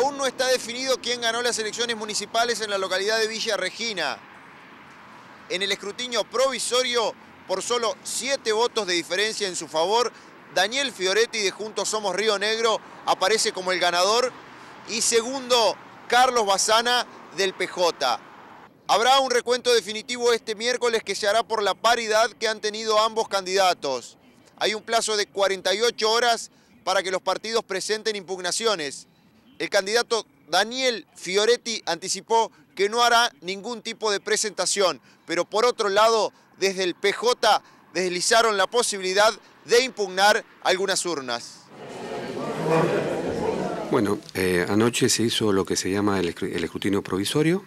Aún no está definido quién ganó las elecciones municipales en la localidad de Villa Regina. En el escrutinio provisorio, por solo siete votos de diferencia en su favor, Daniel Fioretti de Juntos Somos Río Negro aparece como el ganador y segundo Carlos Bazana del PJ. Habrá un recuento definitivo este miércoles que se hará por la paridad que han tenido ambos candidatos. Hay un plazo de 48 horas para que los partidos presenten impugnaciones el candidato Daniel Fioretti anticipó que no hará ningún tipo de presentación, pero por otro lado, desde el PJ deslizaron la posibilidad de impugnar algunas urnas. Bueno, eh, anoche se hizo lo que se llama el, escrutinio provisorio.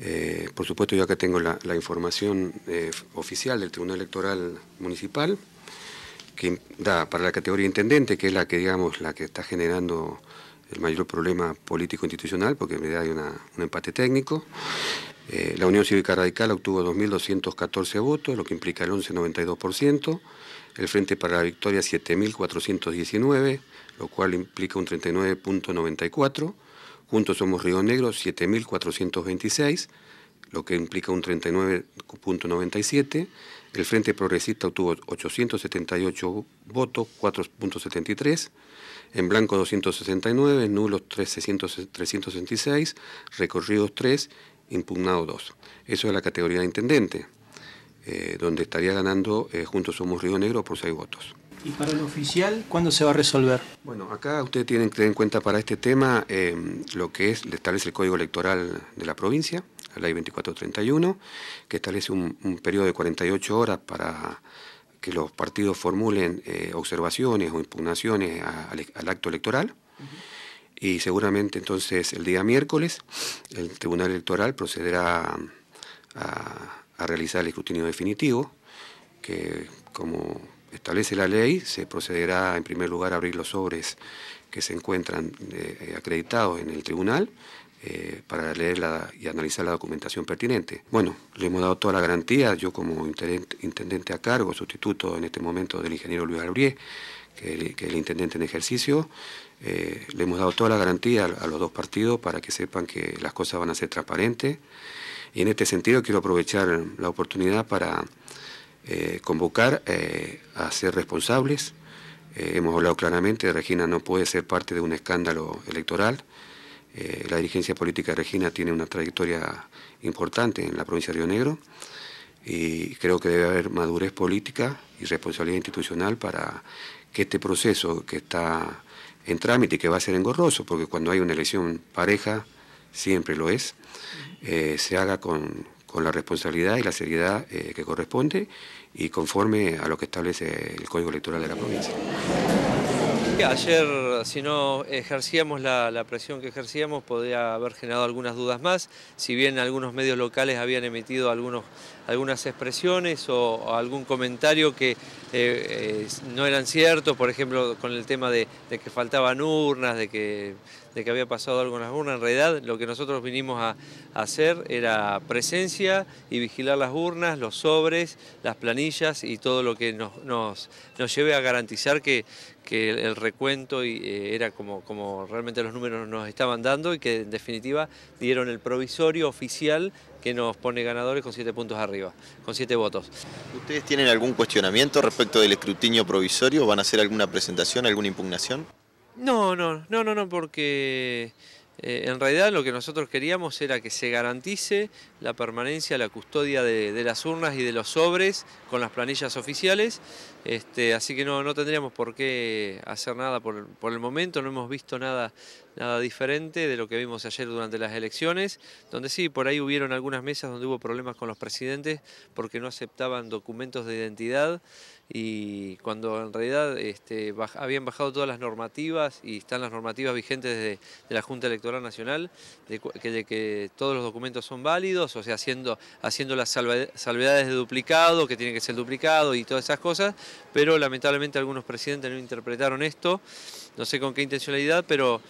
Eh, por supuesto, yo acá tengo la, información eh, oficial del Tribunal Electoral Municipal, que da para la categoría intendente, que es la que, digamos, la que está generando el mayor problema político-institucional, porque en realidad hay un empate técnico. Eh, la Unión Cívica Radical obtuvo 2.214 votos, lo que implica el 11,92%. El Frente para la Victoria 7.419, lo cual implica un 39,94%. Juntos somos Río Negro 7.426, lo que implica un 39,97%. El Frente Progresista obtuvo 878 votos, 4.73, en blanco 269, en nulos 366, recorridos 3, impugnado 2. Eso es la categoría de intendente, eh, donde estaría ganando eh, Juntos Somos Río Negro por 6 votos. ¿Y para el oficial cuándo se va a resolver? Bueno, acá ustedes tienen que tener en cuenta para este tema eh, lo que es, establece el Código Electoral de la provincia, la ley 2431, que establece un, periodo de 48 horas para que los partidos formulen eh, observaciones o impugnaciones e-, al, acto electoral. Y seguramente entonces el día miércoles el Tribunal Electoral procederá a, realizar el escrutinio definitivo, que como establece la ley, se procederá en primer lugar a abrir los sobres que se encuentran eh, acreditados en el tribunal eh, para leer y analizar la documentación pertinente. Bueno, le hemos dado toda la garantía, yo como intendente a cargo, sustituto en este momento del ingeniero Luis Albrié, que, es el intendente en ejercicio, eh, le hemos dado toda la garantía a, los dos partidos para que sepan que las cosas van a ser transparentes. Y en este sentido quiero aprovechar la oportunidad para eh, convocar a ser responsables. hemos hablado claramente, Regina no puede ser parte de un escándalo electoral. Eh, la dirigencia política de Regina tiene una trayectoria importante en la provincia de Río Negro y creo que debe haber madurez política y responsabilidad institucional para que este proceso que está en trámite y que va a ser engorroso, porque cuando hay una elección pareja, siempre lo es, eh, se haga con, la responsabilidad y la seriedad eh, que corresponde y conforme a lo que establece el Código Electoral de la provincia. Ayer si no ejercíamos la, presión que ejercíamos, podría haber generado algunas dudas más. Si bien algunos medios locales habían emitido algunas expresiones o, algún comentario que eh, eh, no eran ciertos, por ejemplo, con el tema de que faltaban urnas, de que de que había pasado algo en las urnas. En realidad lo que nosotros vinimos a, hacer era presencia y vigilar las urnas, los sobres, las planillas y todo lo que nos, nos, lleve a garantizar que, el recuento eh, era como, como realmente los números nos estaban dando y que en definitiva dieron el provisorio oficial que nos pone ganadores con siete puntos arriba, con siete votos. ¿Ustedes tienen algún cuestionamiento respecto del escrutinio provisorio? ¿Van a hacer alguna presentación, alguna impugnación? No, no, no, no, no, porque eh, en realidad lo que nosotros queríamos era que se garantice la permanencia, la custodia de las urnas y de los sobres con las planillas oficiales. Este, así que no, tendríamos por qué hacer nada por, el momento, no hemos visto nada, nada diferente de lo que vimos ayer durante las elecciones, donde sí, por ahí hubieron algunas mesas donde hubo problemas con los presidentes porque no aceptaban documentos de identidad y cuando en realidad este, habían bajado todas las normativas y están las normativas vigentes de, la Junta Electoral Nacional, de que, de que, todos los documentos son válidos, o sea, haciendo, haciendo las salvedades de duplicado, que tiene que ser duplicado y todas esas cosas pero lamentablemente algunos presidentes no interpretaron esto, no sé con qué intencionalidad, pero,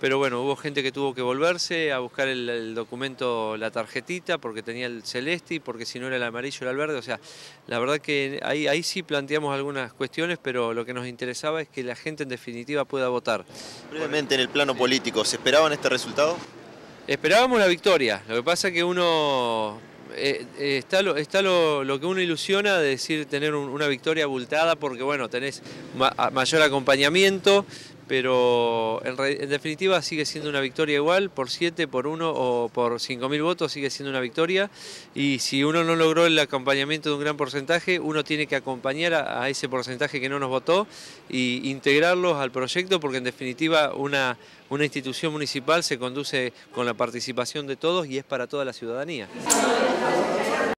pero bueno, hubo gente que tuvo que volverse a buscar el, documento, la tarjetita, porque tenía el celeste y porque si no era el amarillo era el verde, o sea, la verdad que ahí, ahí sí planteamos algunas cuestiones, pero lo que nos interesaba es que la gente en definitiva pueda votar. Brevemente en el plano político, ¿se esperaban este resultado? Esperábamos la victoria, lo que pasa que uno eh, eh, está, lo, está lo, que uno ilusiona de decir tener una victoria abultada porque bueno, tenés mayor acompañamiento, pero en, definitiva sigue siendo una victoria igual, por 7, por 1 o por 5.000 votos sigue siendo una victoria y si uno no logró el acompañamiento de un gran porcentaje, uno tiene que acompañar a, ese porcentaje que no nos votó e integrarlos al proyecto porque en definitiva una, una institución municipal se conduce con la participación de todos y es para toda la ciudadanía.